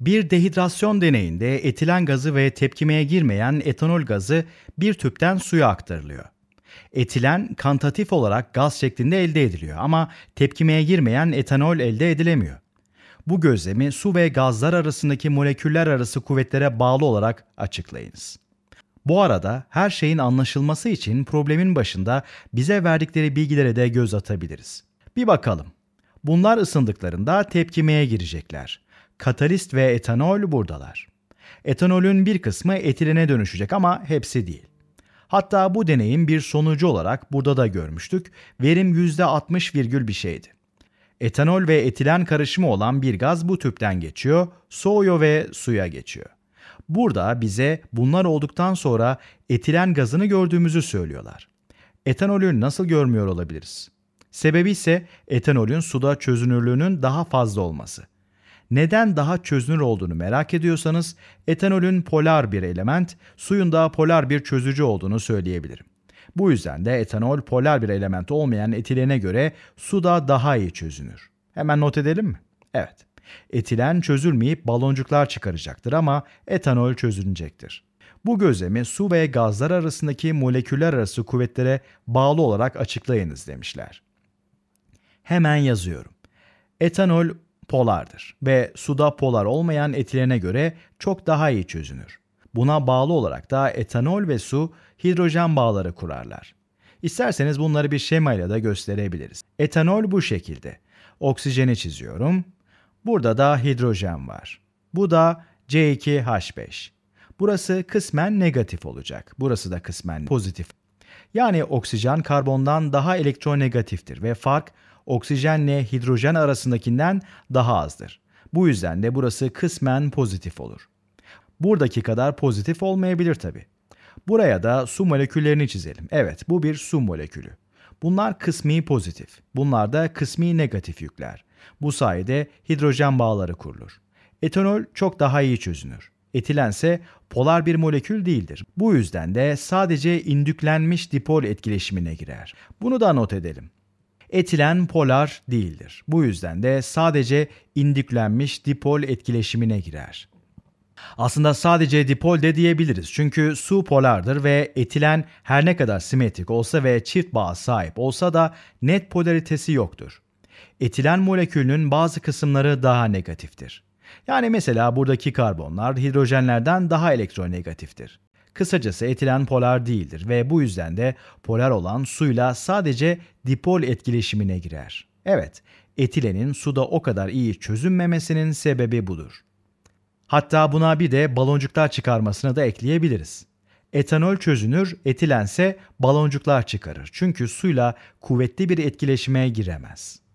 Bir dehidrasyon deneyinde etilen gazı ve tepkimeye girmeyen etanol gazı bir tüpten suya aktarılıyor. Etilen kantatif olarak gaz şeklinde elde ediliyor ama tepkimeye girmeyen etanol elde edilemiyor. Bu gözlemi su ve gazlar arasındaki moleküller arası kuvvetlere bağlı olarak açıklayınız. Bu arada her şeyin anlaşılması için problemin başında bize verdikleri bilgilere de göz atabiliriz. Bir bakalım. Bunlar ısındıklarında tepkimeye girecekler katalist ve etanol buradalar. Etanolün bir kısmı etilene dönüşecek ama hepsi değil. Hatta bu deneyin bir sonucu olarak burada da görmüştük, verim %60 virgül bir şeydi. Etanol ve etilen karışımı olan bir gaz bu tüpten geçiyor, soğuyor ve suya geçiyor. Burada bize bunlar olduktan sonra etilen gazını gördüğümüzü söylüyorlar. Etanolü nasıl görmüyor olabiliriz? Sebebi ise etanolün suda çözünürlüğünün daha fazla olması neden daha çözünür olduğunu merak ediyorsanız etanolün polar bir element, suyun daha polar bir çözücü olduğunu söyleyebilirim. Bu yüzden de etanol polar bir element olmayan etilene göre suda daha iyi çözünür. Hemen not edelim mi? Evet. Etilen çözülmeyip baloncuklar çıkaracaktır ama etanol çözünecektir. Bu gözlemi su ve gazlar arasındaki moleküller arası kuvvetlere bağlı olarak açıklayınız demişler. Hemen yazıyorum. Etanol polardır ve suda polar olmayan etilene göre çok daha iyi çözünür. Buna bağlı olarak da etanol ve su hidrojen bağları kurarlar. İsterseniz bunları bir şemayla da gösterebiliriz. Etanol bu şekilde. Oksijeni çiziyorum. Burada da hidrojen var. Bu da C2H5. Burası kısmen negatif olacak. Burası da kısmen pozitif. Yani oksijen karbondan daha elektronegatiftir ve fark oksijenle hidrojen arasındakinden daha azdır. Bu yüzden de burası kısmen pozitif olur. Buradaki kadar pozitif olmayabilir tabi. Buraya da su moleküllerini çizelim. Evet bu bir su molekülü. Bunlar kısmi pozitif. Bunlar da kısmi negatif yükler. Bu sayede hidrojen bağları kurulur. Etanol çok daha iyi çözünür. Etilense polar bir molekül değildir. Bu yüzden de sadece indüklenmiş dipol etkileşimine girer. Bunu da not edelim. Etilen polar değildir. Bu yüzden de sadece indüklenmiş dipol etkileşimine girer. Aslında sadece dipol de diyebiliriz çünkü su polardır ve etilen her ne kadar simetrik olsa ve çift bağ sahip olsa da net polaritesi yoktur. Etilen molekülünün bazı kısımları daha negatiftir. Yani mesela buradaki karbonlar hidrojenlerden daha elektronegatiftir. Kısacası etilen polar değildir ve bu yüzden de polar olan suyla sadece dipol etkileşimine girer. Evet, etilenin suda o kadar iyi çözünmemesinin sebebi budur. Hatta buna bir de baloncuklar çıkarmasını da ekleyebiliriz. Etanol çözünür, etilense baloncuklar çıkarır. Çünkü suyla kuvvetli bir etkileşime giremez.